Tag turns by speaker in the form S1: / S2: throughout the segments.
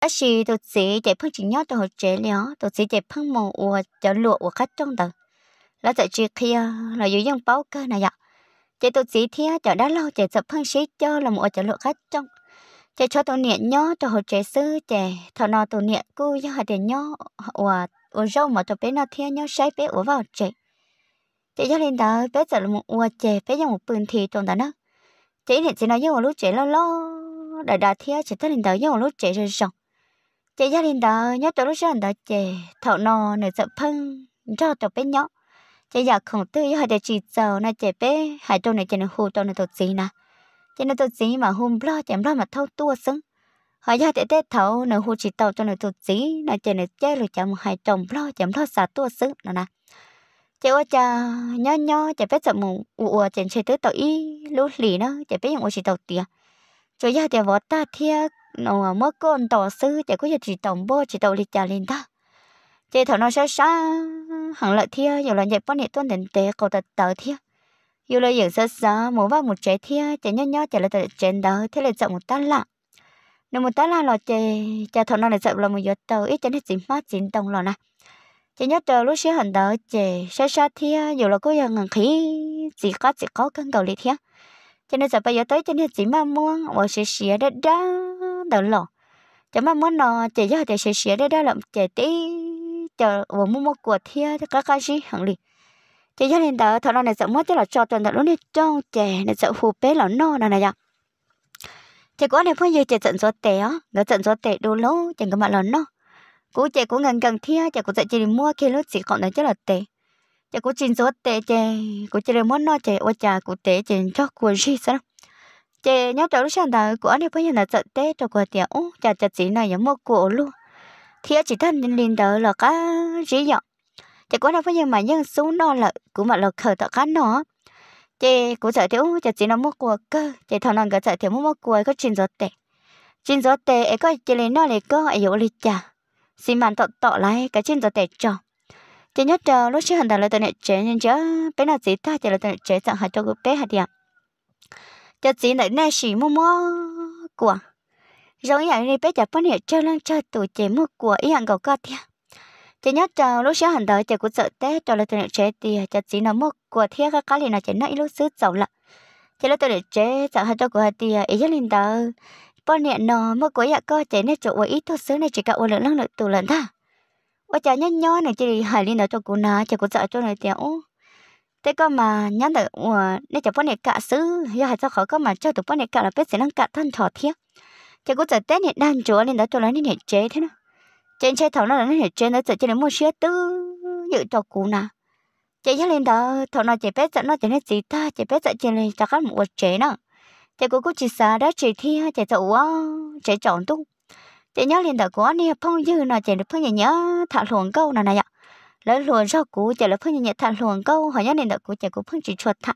S1: 啊是都只在碰见 nhau tôi chế liệu tôi chỉ để phăng mồ của cho lụa của khách trong tầng ờ, là tại chuyện kia là dù dân báo cơ này ạ chế tôi chỉ thia cho đã lâu chế sập phăng xí cho là một cho lụa khách trong chế cho tôi niệm nhau cho hồi chế sư chế thọ nọ tôi niệm cu cho họ để nhau của của rau mà tôi bé nó thia nhau sai bé ủa vào chế chế cho lên đó bé sợ là một uống chế bé dùng một bừng thì trong đó nó chế niệm chỉ nói với một lúc chế lo lo đã đã thia chế tới lên đó với một lúc chế rồi xong chị gia đình đó nhớ tụi lúc sáng đó chị thọ nò nửa sợ phân cho tụi bé nhóc chị giờ không tư ý để chị giờ nè chị bé hai trâu này chị nó hù cho này tụi gì nè chị nó tụi gì mà hùm lo chị lo mà thâu tua xứng họ gia để tết thầu nửa hù chị tàu cho nửa tụt gì nửa chị nửa chơi rồi chậm hai chồng lo chậm lo xả tua xứ nè nè chị ơi cha nhớ nhớ chị bé sợ mù ủa chị chơi tới tàu y lú lì nó chị biết những chị tàu tiền cho gia để vợ ta thia nó mất con tổ sư chỉ có gì chỉ tổng bơ chỉ tổng lịch trả lên ta chạy thằng nó xa xa hằng lợi thia nhiều là nhảy bắn nhảy tuân đến tế cầu tật tờ thia nhiều là dựng xa xa muốn vào một trái thia chạy nhó nhó chạy là tật trên đó thế là chậm một tá lạ nếu một tá lạ là chạy chạy thằng nó là chậm là một giọt tàu ít chạy hết chỉ mát chỉ tổng lọ nè chạy nhớ chờ lúc xíu hành đó chạy xa xa thia nhiều là có giờ ngàn khí chỉ có chỉ có cần cầu lý thia cho nên sợ bây giờ tới cho nên chỉ mà muốn và sẽ xỉa đó đó đó lọ cho mà muốn nó chỉ cho thì sẽ xỉa đó đó là chỉ tí chờ và muốn mua của thia cho các cái gì hàng liền chỉ cho nên đó thằng nào này sợ mất cho là cho tuần đó lúc này trong trẻ này sợ phù bé là no là này nhở chỉ có này phong giờ chỉ trận số tệ á nó trận số tệ đồ lố chẳng có mà là no cũng chạy cũng gần gần thia chỉ có dạy chỉ mua khi lúc chỉ còn nói cho là tệ chả có chín số tệ chè có chỉ là món no chè ô chả có tệ chè cho của gì sao chè nhau cháu lúc sáng đầu của anh ấy bây giờ là sợ tệ cho của tiền ô chả chả chỉ này giống một cổ luôn thì chỉ thân nên liền đỡ là cá gì vậy chả có nào bây giờ mà nhân số no là của mà là khởi tạo cá nó chè cũng sợ thiếu chả chỉ nó một của cơ chè thằng nào có sợ thiếu một của có chín số tệ chín số tệ ấy có chỉ lấy no lấy có ấy dụ lấy chả xin màn tọt tọt lại cái chín số tệ cho chỉ nhớ chờ lúc trước hành động là tôi này chế nên chớ bé nào chỉ ta chỉ là tôi này chế tặng hạt cho cái bé hạt đi cho chỉ này nay chỉ mua mua của rồi vậy này bé chả bữa này chơi lên chơi tụi chế mua của ý hàng cầu cơ thì chỉ nhớ chờ lúc trước hành động chỉ của sợ té cho là tôi này chế thì cho ờ, chỉ nó mua của thiệt các cái này là chỉ nãy lúc xưa giàu lắm chỉ là tôi này chế tặng hạt cho của hạt thì ý chắc lên đầu phát hiện nó mua của nhà cơ chế nên chỗ ý thôi xưa này chỉ cả ô lượng lăng lượng tủ lần ta và chả nhớ nhớ này chỉ hải linh đó cho cô nà chả cô sợ cho này tiểu thế cơ mà nhớ được nên chả phân này cả xứ do hải sao khó cơ mà cho tụi phân này cả là biết sẽ năng cả thân thọ thiết chả cô sợ tết này đan chúa nên đó cho nó nên hệ chế thế nó trên xe thầu nó là nên hệ chế nó sợ cho nên mua xe tư dự cho cô nà chị nhớ lên đó thầu nó chỉ biết sợ nó chỉ nên gì ta chỉ biết sợ chỉ lên chả khác một chế nào chị cô cô chỉ sợ đó chỉ thi hay chỉ sợ chị chọn tung chị nhớ liền đó anh nè phong dư nó chị được phong nhẹ nhớ thả luồng câu nào này ạ lấy luồng rau củ chị là phong nhẹ nhẹ thả luồng câu hỏi nhớ liền đó của chị cũng phong chỉ chuột thả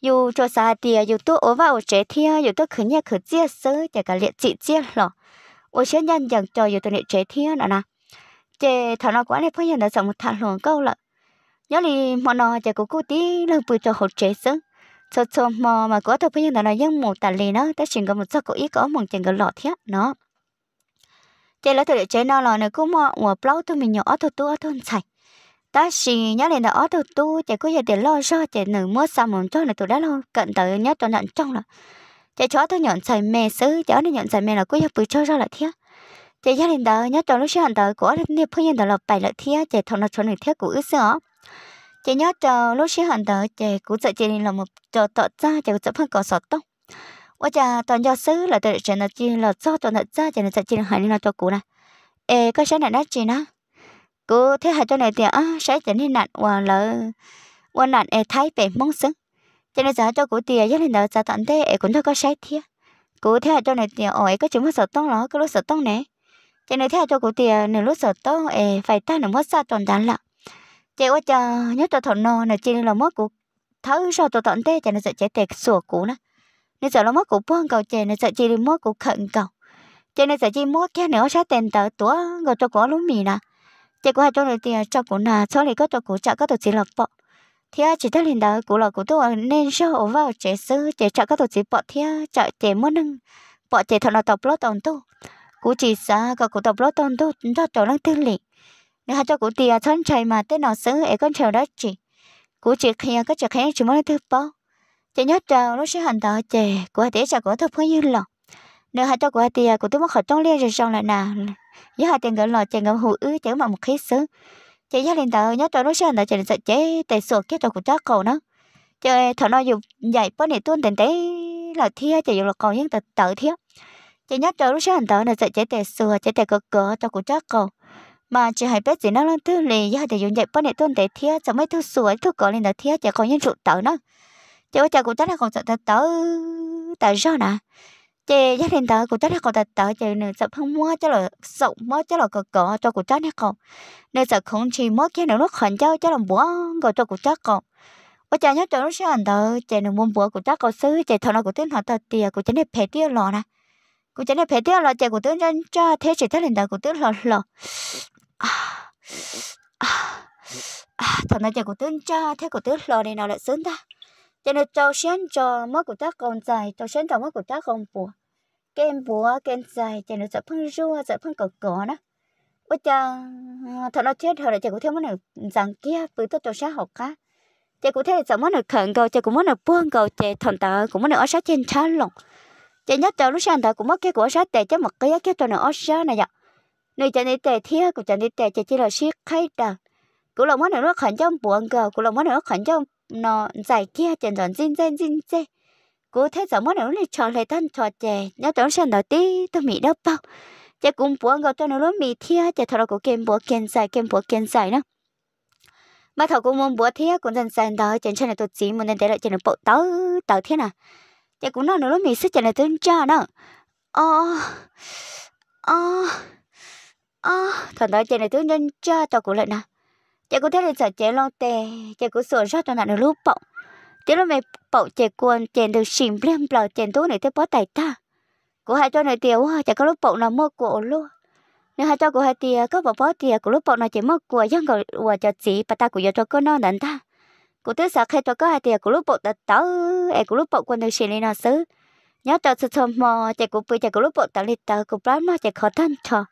S1: dù cho xa tiề dù tôi ở vào trẻ thia dù tôi khử nhà khử chia sớ chị cả liệt chị chia lọ ôi sẽ nhân dần cho dù tôi liệt trẻ thia nữa nè chị thả nó quá này phong nhẹ nhẹ sống thả luồng câu lợ nhớ liền mà nó chị cũng cố tí lần vừa cho hỗ trẻ sớ cho cho mà mà có tôi phong nhẹ là nó nhưng một tài lì nó ta chỉ có một giấc có ít có một chừng có lọ thiết nó chế lỡ thời chế nó là nó cũng mà ủa plau thôi mình nhỏ ở thôi tu ở thôi chạy ta chỉ nhớ lên là ở thôi tu chế cứ giờ để lo cho chế nửa mua xong một cho là tụi đó lo cận tới nhớ cho nhận trong là chế chó tôi nhận xài mè xứ chó nó nhận xài mè là cứ giờ bự cho ra là thế chế gia đình đó nhớ cho lúc sáng đó của anh nếp phu nhân đó là bảy lợi thế chế thằng nó cho nửa thế của ước sữa chế nhớ cho lúc sáng đó chế cũng sợ chế là một trò tọt ra chế cũng sợ phân cỏ sọt tông 我จะตอนยอซื้อเราจะจะนัดจีเราซ้อตอนนัดจ้าจะนัดจีหายนี่เราตัวกูนะเอก็ใช้นัดจีนะกูเท่หายตัวไหนเดียวอ่ะใช้จะนี่นัดว่าเราว่านัดเอไทยเป็นมงซึ้งจะนัดจ้าตัวกูเดียวยังนัดจ้าตอนเด้เอกูต้องก็ใช้เทียกูเท่หายตัวไหนเดียวอ๋อเอก็จึงว่าสดต้องหรอก็รู้สดต้องไหนจะนัดเท่หายตัวกูเดียวหนึ่งรู้สดต้องเอไฟต้าหนึ่งว่าซาตอนดันละเจ้าว่าจะยอตัวถนนนัดจีเราเมื่อกูเท่าสดตัวตอนเด้จะนัดจะเจ๊เตกสัวกูนะ nên sợ nó mất cổ buông cầu chè nên sợ chỉ đi mất cổ khẩn cầu cho nên sợ chỉ mốt kia nữa sát tiền tờ tua gọi cho cổ lúa mì nè chè của hai chỗ này thì cho cổ nà số này có cho cổ trợ có tổ chỉ lọc bọ thì à, chỉ thấy liền đó cổ là cổ tôi nên sao ở vào chế sư chế trợ có tổ chỉ bọ thì trợ à, chế muốn nâng bọ chế thằng nào tập lót tông tu cổ chỉ à, xa có cổ tập lót tông tu cho cho năng tư lì nếu hai cho cổ tiền thân chạy mà tên nào xứ ấy con chờ đó chị cổ chỉ khi có chỉ khi chỉ muốn thứ bao chị nhớ chờ nó sẽ hành tạo chè của tỷ trả của thấp hơn như lòng nếu hai tao của tỷ của tôi à, mất khỏi trong liên rồi xong lại nào với hai tiền gỡ lò chè ngậm hụ ứ chở mà một khí sứ chị nhớ lên tàu nhớ trào nó sẽ hành tạo chè lên sợ chế tại sổ kết tàu của trác cầu nó chơi thợ nó dùng dạy bớt này tuôn tiền tế là thia chỉ dùng là cầu nhưng tự tự thia chị nhớ trào nó sẽ hành tạo là sợ chế tại sửa chế tại cửa cửa tàu của trác cầu mà chị hãy biết gì nó lăng tư với hai thì dùng dạy bớt này tuôn tiền thia chẳng mấy thứ sửa thứ cỏ lên là thia chỉ còn những trụ tàu nó chứ cha cũng chắc là còn sợ thật tớ tại sao nè chị gia đình tớ cũng chắc là còn thật tớ chị nên sợ không mua chứ là sợ mua chứ là cờ cờ cho cũng chắc nè còn nên sợ không chỉ mua cái nào nó khẩn cho chứ là bữa gọi cho cũng chắc còn ở cha nhớ cho nó sẽ ăn tớ chị nên muốn bữa cũng chắc còn xứ chị thằng nào cũng tin họ tớ tiền cũng chắc nên phải tiêu lò nè cũng chắc nên phải tiêu lò chị cũng tin cho cho thế chị thấy liền tớ cũng tin lò lò à, à, à, thằng nào chị cũng tin cho thế cũng tin lò này nào lại sướng ta cho nên cháu xem cho mất của ta còn dài cháu xem cho mất của ta không bùa cái em bùa cái dài cho nên sợ phân rua sợ phân cỏ cỏ đó bây giờ thằng nó chết rồi thì cũng theo mất này rằng kia với tôi cháu sẽ học cá chị cũng thấy sợ mất này khẩn cầu chị cũng mất này buông cầu chị thằng ta cũng mất này ở sát trên sát lòng chị nhớ cháu lúc sáng ta cũng mất cái của sát tệ chứ một cái cái cho nó ở sát này vậy nơi chị này tệ thiếu của chị này tệ chị chỉ là siết khay đàn cũng là mất này nó khẩn trong buông cầu cũng là mất này nó khẩn trong nó giải kia chân dọn zin zin zin zin cô thấy giờ món nào này trò lại tan trò chè nhớ tưởng sân đầu tí tôi mì đâu bao chè cũng buồn gọi tôi nó lúc mì thia chè thọ của kem búa kem dài kem búa kem dài nữa mà thọ cũng muốn búa thia cũng dần dần đó chân chân này tôi chỉ muốn nên để lại chân là bộ tớ tớ thế nào chè cũng nói nó lúc mì sức chân này tôi cha đó ờ ờ ờ thằng đó chân này tôi nên cho tao cũng lại nào chị cũng thấy là sợ chế lo tè chị cũng sợ rất là nặng nó lúc bọng chế lo mẹ bọng chị quần chị được xìm lem bờ chị tú này tới bó tay ta của hai cho này tiêu chị có lúc bọng là mua của luôn nếu hai cho của hai tia có bỏ bó tia của lúc bọng là chị mua của dân gọi của cho chị bà ta của cho cô nó nè ta của tôi sợ khi cho có hai tia của lúc bọng tật tớ em của lúc bọng quần được xìm lên nó xứ nhớ cho sự thơm mò chị cũng bị chị của lúc bọng tật lên tớ của bán nó chị khó thân cho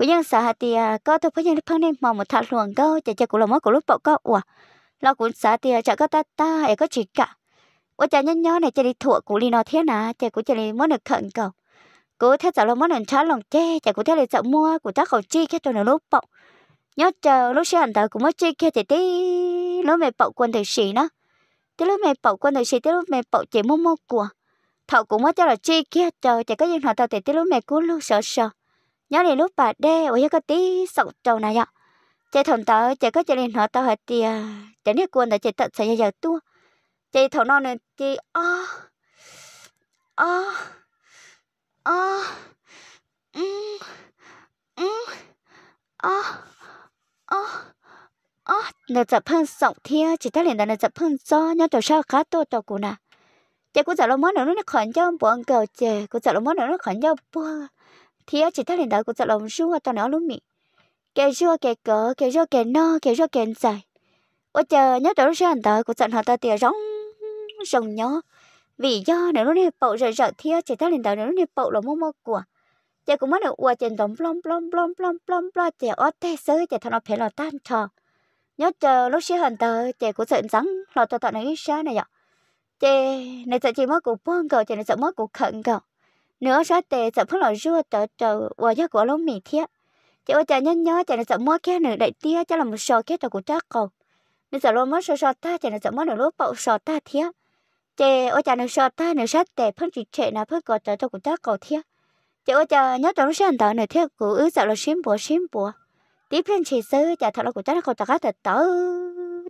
S1: cũng như sợ hạt thì à, có tôi có những lúc này mà một thằng luồng câu chạy chạy cũng là mất của lúc bọc có ủa lo cũng sợ thì à, chạy có ta ta ấy có chỉ cả ủa chạy nhớ nhớ này chạy đi thua cũng đi nó thế nà chạy cũng chạy đi mất được khẩn cầu cứ thế sợ lo mất được trái lòng che chạy cũng thế là sợ mua của ta khẩu chi cái cho nó lúc bọc nhớ chờ lúc xe hành tàu cũng mất chi kia thì tí lúc mẹ bọc quần thời sĩ nó tí lúc mẹ bọc quần thời sĩ tí lúc mẹ bọc chỉ mua mua của thầu cũng mất cho là chi kia chờ chạy có những họ tàu thì tí lúc mẹ cũng luôn sợ sợ nhớ đi lúc bà đê ở cái tí sọc trâu này ạ chạy thầm tớ chạy có chạy lên họ tao hết thì chạy đi cuốn tao chạy tận chạy giờ tua chạy thằng non này chị à à à ừ ừ à à à nó chập hơn sọc thia chỉ ta liền là nó chập hơn gió, nhớ tao sao khá to tao cũng nè chạy cũng chạy lâu món nữa nó khẩn cho buồn cầu chạy cũng chạy lâu món nữa nó khẩn cho buồn thì ở chỉ thấy lên đó cũng sẽ lòng rúa tao nó lúc mì kẻ rúa kẻ cỡ kẻ rúa kẻ no kẻ rúa kẻ dài ôi chờ nhớ đó rúa anh đó của sẽ họ tao tiệt rong rồng nhó vì do nếu nó này bậu rợ rợ thì chỉ thấy lên đầu nếu nó này bậu là mua mua của chị cũng mất được qua trên đồng plom plom plom plom plom plom chị ở thế giới chị thằng nó phải là tan trò nhớ chờ lúc xưa hận tờ chị của sợ rắn lo tao tao này sao này vậy chị này sợ chỉ mất của buông cậu chị này sợ mất của khẩn cầu nữa sợ tệ sợ phong lò rùa tờ tờ và cho của lông mì thiệt chị ôi chả nhân nhớ chả là sợ mua kia nữa đại tia cho là một sò kia tờ của trác cầu nữa sợ lô mất sò sò ta chả là sợ mua nữa lô bậu sò ta thiệt chị ôi chả nữa sò ta nữa sát tệ phong chỉ trệ nào phong gọi tờ tờ của trác cầu thiệt chị ôi chả nhớ tờ nó sẽ tờ nữa thiệt của ứ sợ là xím bùa xím bùa tiếp lên chị sư chả thật là của trác cầu ta cá tờ tờ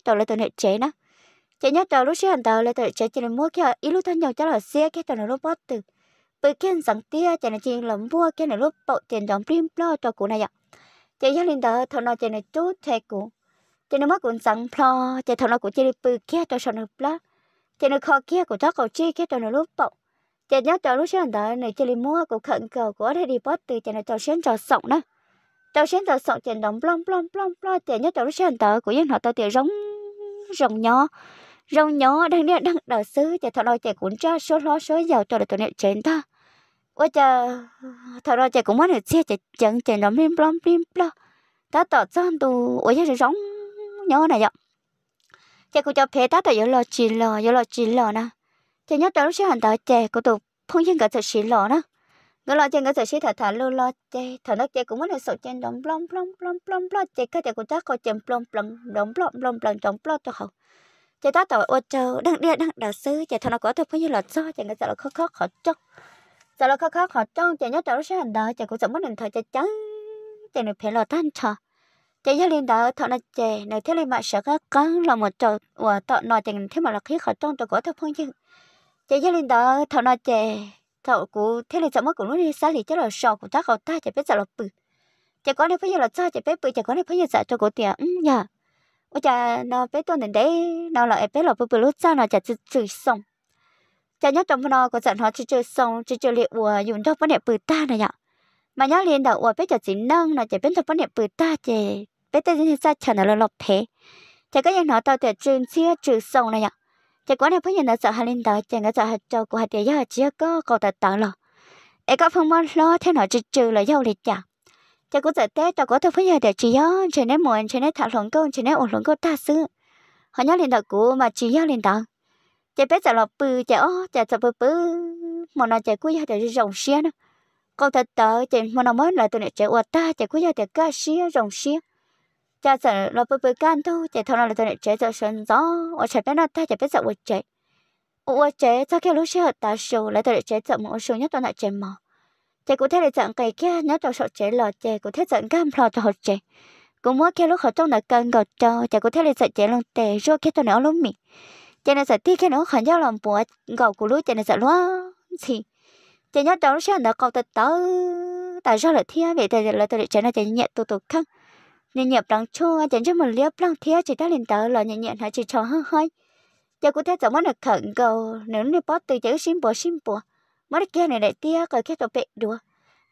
S1: tờ là tờ nữa chế nữa chị nhớ tờ lúc sẽ tờ là tờ chế chị là mua kia ít lúc thân nhau cho là xe kia tờ nữa lô bót từ bự kiên rằng tia chả này chỉ lầm vua kiên này lúc bộ tiền đóng prim lo cho cụ này ạ chị gia đình đó thằng nó chả này chút thề cụ chả này mất cũng rằng lo chả thằng nó cũng chỉ đi bự kia cho sòn hợp lá chả này khó kia của cháu cậu chi kia cho nó lúc bộ chả nhớ cho lúc sáng đó này chỉ đi mua của khẩn cầu của đây đi bớt từ chả này cho sáng cho sọng đó cho sáng cho sọng chả đóng plom plom plom plom chả nhớ cho lúc sáng đó của dân họ tao tiền rống rồng nhỏ rồng nhỏ đang đi đang đỡ xứ chả thằng nó chả cũng ra số lo số giàu cho được tụi này trên ta 我这头了这公妈的切这整整弄零不啷零不啷，他到站都我也是容鸟那样，这个叫陪他的有老几了有老几了呢，这鸟到是很到这个都碰见个这些了呢，我老见个这些他他路了这头了这公妈的手整弄不啷不啷不啷不啷不啷，这个这个他搞整不啷不啷弄不啷不啷不啷弄不啷都好。这 đó tàu ô châu đang đi đang đào sư, giờ thằng nó có thôi phải như là do, chẳng cái giờ là khó khó khó chốc giờ là khóc khóc họ trong chạy nhớ trở sẽ hành đó chạy cũng sợ mất điện thời chạy chán chạy được phải lo tan trò chạy nhớ liền đó thọ là chạy này thế lên mạng sợ các con là một trò và thọ nọ chạy thế mà là khí họ trong cho của thọ phong chứ chạy nhớ liền đó thọ nọ chạy thọ cũ thế lên sợ mất cũng luôn đi xa thì chắc là sợ của tác họ ta chạy biết sợ là bự chạy có này phải giờ là sao chạy biết bự chạy có này phải giờ sợ cho cổ tiền ừ nhờ ôi chà nó biết tôi nên đấy nó lại biết là bự bự lúc sao nó chạy chữ chữ sống chả nhớ trong nó có giận họ chơi chơi xong chơi chơi liệt ủa dùng đâu vấn đề bự ta này nhở mà nhớ liền đầu ủa biết cho chỉ nâng là chỉ biết cho vấn đề bự ta chè biết tới thế sao chẳng là lọp thế chả có những nó tao để chơi chơi trừ xong này nhở chả có này phải nhận nó sợ hà linh đó chả có sợ hạt trâu của hạt địa giờ chỉ có cầu đặt tạo lọ ai có phong mơ lo thế nó chơi chơi là giàu liệt chả chả có sợ tết tao có thể phải giờ để chơi nhớ chơi nét mồi, chơi nét thả lỏng câu chơi nét ổn lỏng câu ta xứ họ nhớ liền đầu cũ mà chỉ nhớ liền đầu chạy bé chạy lọ bự chạy ó chạy chạy bự bự mà nó chạy ra chạy rồng xia nữa con thật tớ chạy mà nó mới là tụi này chạy uất ta chạy ra chạy cá xia rồng xia chạy chạy lọ bự bự can thôi chạy thằng nào là tụi này chạy chạy sơn gió ở chạy bé nó ta chạy bé chạy uất chạy uất chạy sau khi lúc xe xia ta sầu lại tụi này chạy chạy một sầu nhất tụi này chạy mỏ chạy cũng thế là chạy cái kia nhớ tụi sợ chạy lọ chạy cũng thế chạy cam lọ tụi chạy cũng muốn khi lúc họ trong là cần gọt trâu chạy cũng thế là chạy chạy lông tè rồi khi tụi này nó lông mì cho nên sẽ tiếc cái nó khẩn cho lòng bùa gầu của lúa cho nên sẽ lúa thì cho nhớ đó sẽ nó cầu tật tớ tại sao lại thiếu về tại là tại cho nó cho nhẹ tụ tụ khăn nên nhập đằng chua cho nên mình liếp lăng thiếu chỉ ta lên tớ là nhẹ nhẹ nó chỉ cho hơi hơi giờ cũng thấy giống nó khẩn cầu nếu như bắt từ chữ xin bùa xin bùa mới kia này lại tia cái cái tập bệ đùa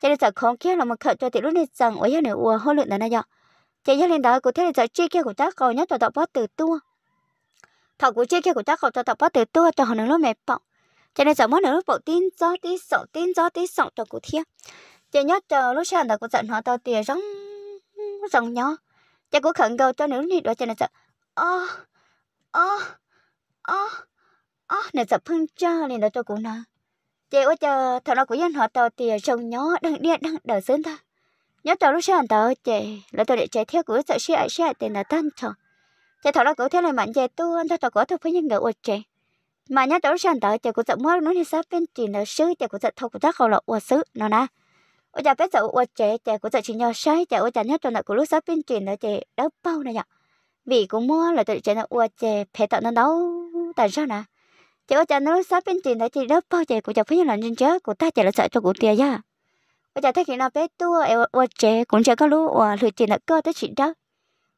S1: cho nên sợ không kia là một khẩn cho thì lúc này rằng ôi giờ này ua hơi lượng là nó dọ cho nên lên đó cũng thấy là sợ chi kia của ta cầu nhất tụ tụ bắt từ tua thọ của chơi kia của chắc khẩu cho thọ bắt từ tua cho họ nó lúc mệt bọng cho nên giờ mất nó lúc bộ tin gió tí sậu tin gió tí sậu cho cụ thiên cho nhớ chờ lúc sáng thọ của giận họ tao tiền rong rong nhỏ cho cụ khẩn cầu cho nữ nị đó cho nên giờ ô ô ô ô nên giờ phun cho nên đó cho cụ nào chị ơi chờ thằng nó của dân họ tàu tiền sông nhỏ đang điện đang đợi sớm ta nhớ tàu lúc sáng tàu chị là tàu để chạy theo của sợ xe ai xe tiền là tan chồng thế thọ là cậu thế này mạnh dễ tu anh thảo có thằng với những người ổn trẻ mà nhớ tới sáng tới thì cũng sợ mua nó thì sao bên chỉ nợ sư thì cũng sợ thâu cũng chắc không là ổn sư nó na ôi chả biết sợ ổn trẻ thì cũng sợ chỉ nhớ sai thì ôi chả nhớ cho là cũng lúc sắp bên chỉ nợ thì đỡ bao này nhở vì cũng mua là tự chế nợ ổn chế phải tận nó đâu tại sao nè thì ôi chả nó sắp bên chỉ nợ thì đỡ bao thì cũng chả phải như là nên chớ của ta chỉ là sợ cho của tiền ra ôi chả thấy khi nào biết tu ổn trẻ cũng chả có lúc ổn à, lựa chỉ là cơ tới chỉ đó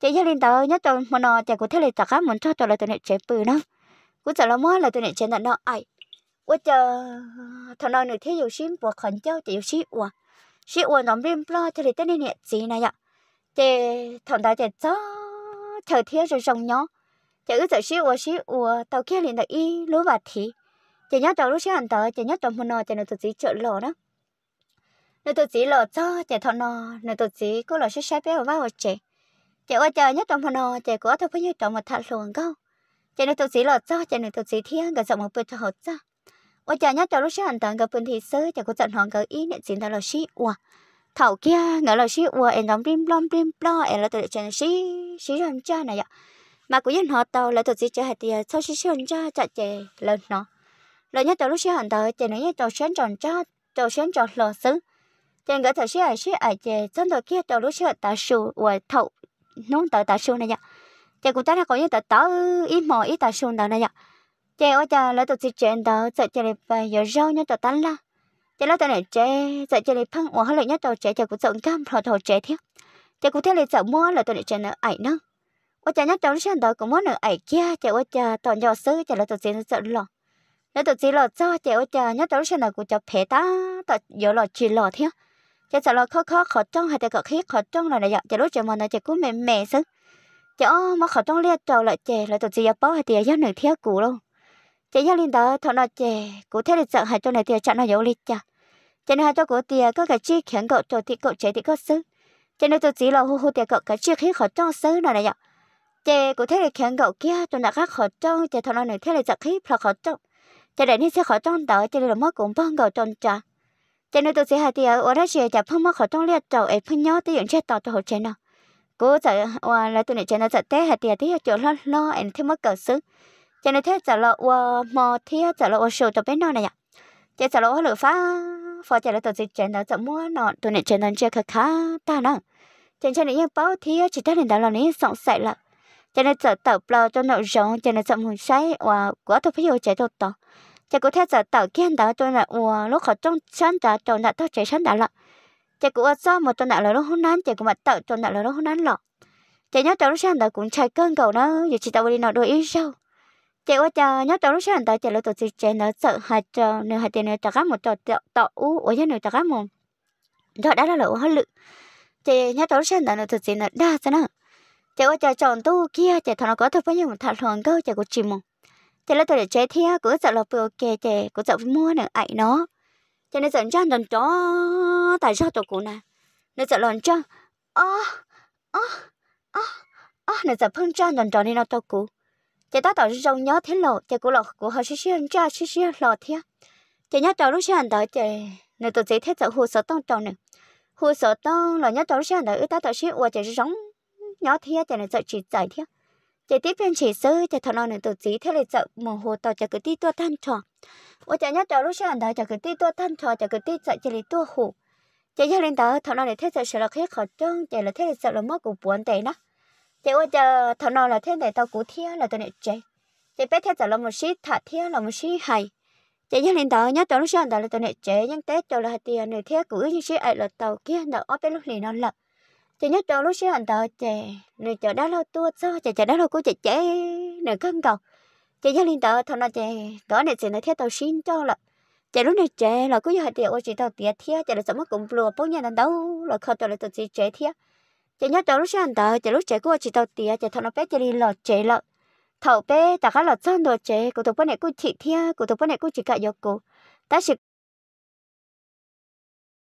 S1: chị gia linh tao nhớ tao mà nó chị cũng thấy là tao khác muốn cho tao là tôi này chế bự nó, cũng sợ là mua là tôi này chế nặng nó ai ủa chờ thằng nó nữa thế nhiều sim của khẩn châu chị nhiều sim ủa sim ủa nó rim lo thì tao này gì này ạ chị thằng tao chị cho chờ thế rồi rồng nhó chị cứ sợ sim ủa sim ủa tao kia liền tao y lúa bạc thì chị nhớ tao lúc sáng anh tao chị nhớ tao mà nó chị nó tự chỉ chợ lò đó nếu tôi chỉ lỡ cho chị thọ nó nếu tôi chỉ có lỡ sẽ sẽ béo vào chị chị ơi chờ nhất trong phần nào chị có thôi phải nhất trong một thằng luồng câu chị này tôi chỉ lọt sao chị này tôi chỉ thiên cả rộng một bên cho hột sao ôi chờ nhất trong lúc sáng anh tặng gặp bên thì sớ chị có tận hoàng gợi ý nhận xin ta là xí ua thảo kia ngỡ là xí ua em đóng bim lom bim blo em là tôi chị này xí xí làm cha này ạ mà cũng dân họ tàu là tôi chỉ chơi hạt tiền sau xí xí cha chạy chị lên nó lời nhất trong lúc sáng anh tặng chị này nhất trong sáng tròn cha trong sáng tròn lò xứ trên gỡ thảo xí ai à, xí ai chị trong đầu kia trong lúc sáng ta sù ua thảo nón tờ tờ xuống này nhở chị cũng chắc là có những tờ tờ ít mỏ ít tờ xuống đó này nhở chị ở chợ lấy tờ chị chuyện đó sợ chị lại phải giờ rau nhá tờ tán la chị lấy tờ này che, sợ chị lại phăng uống hơi lại nhá tờ che chị cũng sợ cam rồi tờ che thiệt chị cũng thấy là sợ mua là tờ này che nó ải nữa ở chợ nhá tờ nó xem đó cũng mua nữa ải kia chị ở chợ tờ nhỏ xứ chị lấy tụi chị nó sợ lo lấy tụi chị lo cho chị ở chợ nhá tờ nó xem đó cũng cho phê ta tờ giờ lo chỉ lo thiếu cho sợ là khó khó khó trong hay tại cọ khí khó trong là là giờ lúc trời mòn là trời của mẹ mẹ sưng chỗ mà khó trong lia trầu lại chè lại tụt gì giờ bó hay tiền giáo nửa thiếu cũ luôn chè giáo liên đó thọ nó chè cụ thế là sợ hay cho này thì chặn nó dấu lịch chả cho nên hai cho cụ tiền có cái chi khiến cậu trầu thì cậu chế thì có sưng cho nên tụt gì là hô hô tiền cậu cái chi khí khó trong sưng là này giờ chè cụ thế là khiến cậu kia cho nó khác khó trong chè thọ nó nửa thế là sợ khí là khó trong chè để nên sẽ khó trong đó cho là mất cũng bao cậu trong chả cho nên tôi sẽ hạt thì ở đó sẽ chả phong mắc khẩu trang liệt trầu ấy phun nhau tôi vẫn sẽ tỏ cho họ chén nào cố sợ và là tôi này chén nó sợ té hạt tiền thì ở chỗ lo lo anh thêm mất cỡ sức cho nên thế sợ lo và mò thì sợ lo và sầu tập bên nào này ạ cho sợ lo lửa phá phò cho là tôi sẽ chén nó sợ mua nó tôi này chén nên chưa khá khá ta nó chén nên những yên thì chỉ ta nên đó là nên sống sạch là cho nên sợ tàu lo cho nó giống cho nên sợ muốn say và quá thật phải yêu chế độ tốt chả cụ theo giờ tàu kiên đó tôi là ủa lúc họ trong sân đó tôi là tôi chạy sân đó là chả cụ ở sau mà tôi là lúc hôm nay chả cụ mà tàu tôi là lúc hôm nay lọ chả nhớ tàu lúc sân đó cũng chạy cơn cầu nó giờ chỉ tàu đi nào đôi ít sao chả ở chả nhớ tàu lúc sân đó chả lúc tôi chỉ chạy nó sợ hạt cho nửa hạt tiền nửa chả cá một trò tàu u ở dưới nửa chả cá một đó đã là lỗ hơi lự chả nhớ tàu lúc sân đó nó thực sự là đa sao nào chả ở chọn tu kia chả thằng nó có thật bao nhiêu một thằng hoàng câu chả cụ chìm một thế là tôi đã chế thia cứ sợ là vừa kề kề cứ sợ mua nè ấy nó cho nên sợ cho lần chó tại sao tôi cũng nè nên sợ lần cho ơ ơ ơ ơ nên sợ phân cho lần chó nên nó tôi cũng chị ta tạo rong nhớ thế lộ chị cũng lộ của họ xí xí anh cha xí xí lộ thia chị nhớ tỏ lúc xí anh đó chị nên tôi chỉ thấy sợ hồ sơ tông tông này hồ sơ tông là nhớ tỏ lúc xí anh đó ta tỏ xí ua chị rong nhớ thia chị nên sợ chỉ giải thia chỉ tiếp viên chỉ sư chỉ thằng nào nữa tổ trí thế là sợ mồ hồ tàu chỉ cứ tí tua tham trò ô chả nhớ cháu lúc sáng đó chỉ cứ tí tua tham trò chỉ cứ tí sợ chỉ là tua hồ, chỉ nhớ lên đó thằng nào để thế sợ sợ là khi khó trông chỉ là thế là sợ là mất của buồn tệ nó chỉ ô chả thằng nào là thế để tao cứu thia là tao này chơi chỉ biết thế sợ là một xí thả thia là một xí hay chỉ nhớ lên đó nhớ cháu lúc sáng đó là tao này chơi nhưng tết cháu là tiền này thế cứ như xí ấy là tàu kia nó ở bên lúc này nó lợn chị nhớ trâu lúc xưa anh tờ chè nửa chợ đá lâu tua cho chè chè đá lâu của chè chè nửa cân cầu chè gia linh tờ thằng nó chè đó này chị nói theo tàu xin cho là chè lúc này chè là cứ giờ tiệt ôi chị tàu tiệt thia chè là sợ mất cũng lùa bốn nhiêu lần đâu là khờ tàu là tụi chị chè thia chè nhớ trâu lúc xưa anh tờ chè lúc chè của chị tàu tiệt chè thằng nó bé chè đi lọt chè lọt thầu bé tao khá lọt sang đồ chè của tụi bên này cũng chị thia của tụi bên này cũng chị cả yêu cô ta chỉ